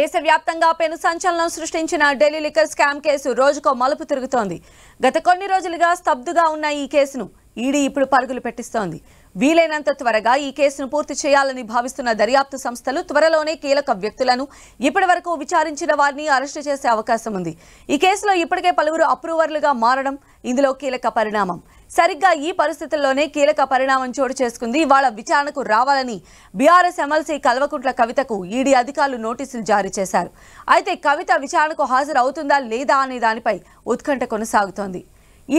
దేశవ్యాప్తంగా పెను సంచలనం సృష్టించిన ఢిల్లీ లిక్కర్ స్కామ్ కేసు రోజుకో మలుపు తిరుగుతోంది గత కొన్ని రోజులుగా స్తబ్దుగా ఉన్న ఈ కేసును ఈడీ ఇప్పుడు పరుగులు పెట్టిస్తోంది వీలైనంత త్వరగా ఈ కేసును పూర్తి చేయాలని భావిస్తున్న దర్యాప్తు సంస్థలు త్వరలోనే కీలక వ్యక్తులను ఇప్పటి వరకు విచారించిన వారిని అరెస్టు చేసే అవకాశం ఉంది ఈ కేసులో ఇప్పటికే పలువురు అప్రూవర్లుగా మారడం ఇందులో కీలక పరిణామం సరిగ్గా ఈ పరిస్థితుల్లోనే కీలక పరిణామం చోటు చేసుకుంది ఇవాళ విచారణకు రావాలని బీఆర్ఎస్ ఎమ్మెల్సీ కల్వకుంట్ల కవితకు ఈడీ అధికారులు నోటీసులు జారీ చేశారు అయితే కవిత విచారణకు హాజరవుతుందా లేదా అనే దానిపై ఉత్కంఠ కొనసాగుతోంది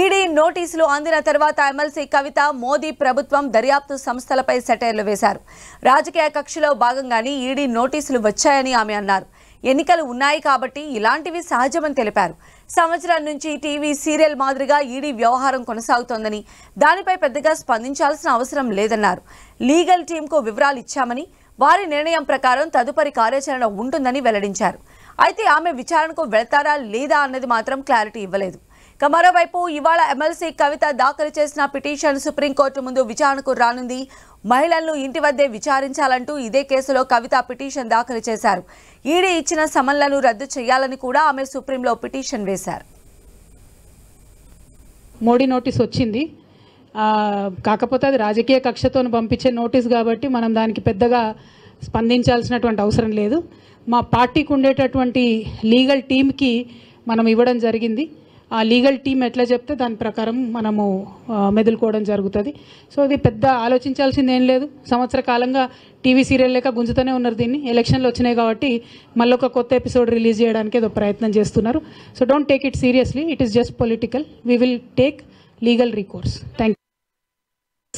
ఈడీ నోటీసులు అందిన తర్వాత ఎమ్మెల్సీ కవిత మోదీ ప్రభుత్వం దర్యాప్తు సంస్థలపై సెటైర్లు వేశారు రాజకీయ కక్షలో భాగంగానే ఈడీ నోటీసులు వచ్చాయని ఆమె అన్నారు ఎన్నికలు ఉన్నాయి కాబట్టి ఇలాంటివి సహజమని తెలిపారు సంవత్సరం నుంచి టీవీ సీరియల్ మాదిరిగా ఈడీ వ్యవహారం కొనసాగుతోందని దానిపై పెద్దగా స్పందించాల్సిన అవసరం లేదన్నారు లీగల్ టీంకు వివరాలు ఇచ్చామని వారి నిర్ణయం ప్రకారం తదుపరి కార్యాచరణ ఉంటుందని వెల్లడించారు అయితే ఆమె విచారణకు వెళ్తారా లేదా అన్నది మాత్రం క్లారిటీ ఇవ్వలేదు ఇక మరోవైపు ఇవాళ ఎమ్మెల్సీ కవిత దాఖలు చేసిన పిటిషన్ సుప్రీంకోర్టు ముందు విచారణకు రానుంది మహిళలను ఇంటి వద్దే విచారించాలంటూ ఇదే కేసులో కవిత పిటిషన్ దాఖలు చేశారు ఈడీ ఇచ్చిన సమన్లను రద్దు చేయాలని కూడా ఆమె సుప్రీంలో పిటిషన్ వేశారు మోడీ నోటీస్ వచ్చింది కాకపోతే అది రాజకీయ కక్షతో పంపించే నోటీస్ కాబట్టి మనం దానికి పెద్దగా స్పందించాల్సినటువంటి అవసరం లేదు మా పార్టీకి ఉండేటటువంటి లీగల్ టీమ్కి మనం ఇవ్వడం జరిగింది ఆ లీగల్ టీం ఎట్లా చెప్తే దాని ప్రకారం మనము మెదులుకోవడం జరుగుతుంది సో ఇది పెద్ద ఆలోచించాల్సింది ఏం లేదు సంవత్సర కాలంగా టీవీ సీరియల్ లేక గుంజుతూనే ఉన్నారు దీన్ని ఎలక్షన్లు వచ్చినాయి కాబట్టి మళ్ళీ ఒక కొత్త ఎపిసోడ్ రిలీజ్ చేయడానికి ఏదో ప్రయత్నం చేస్తున్నారు so don't take it seriously it is just political we will take legal recourse thank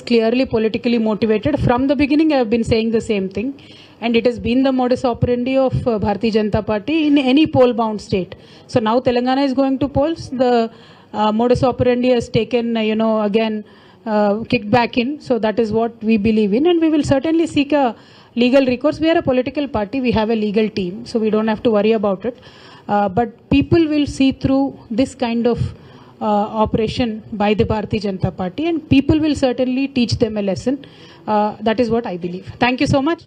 clearly politically motivated. From the beginning, I have been saying the same thing. And it has been the modus operandi of uh, Bharatiya Janata Party in any poll bound state. So now Telangana is going to polls. The uh, modus operandi has taken, uh, you know, again, uh, kicked back in. So that is what we believe in. And we will certainly seek a legal recourse. We are a political party. We have a legal team. So we don't have to worry about it. Uh, but people will see through this kind of uh, operation by the Bharatiya Janata Party and people will certainly teach them a lesson. Uh, that is what I believe. Thank you so much.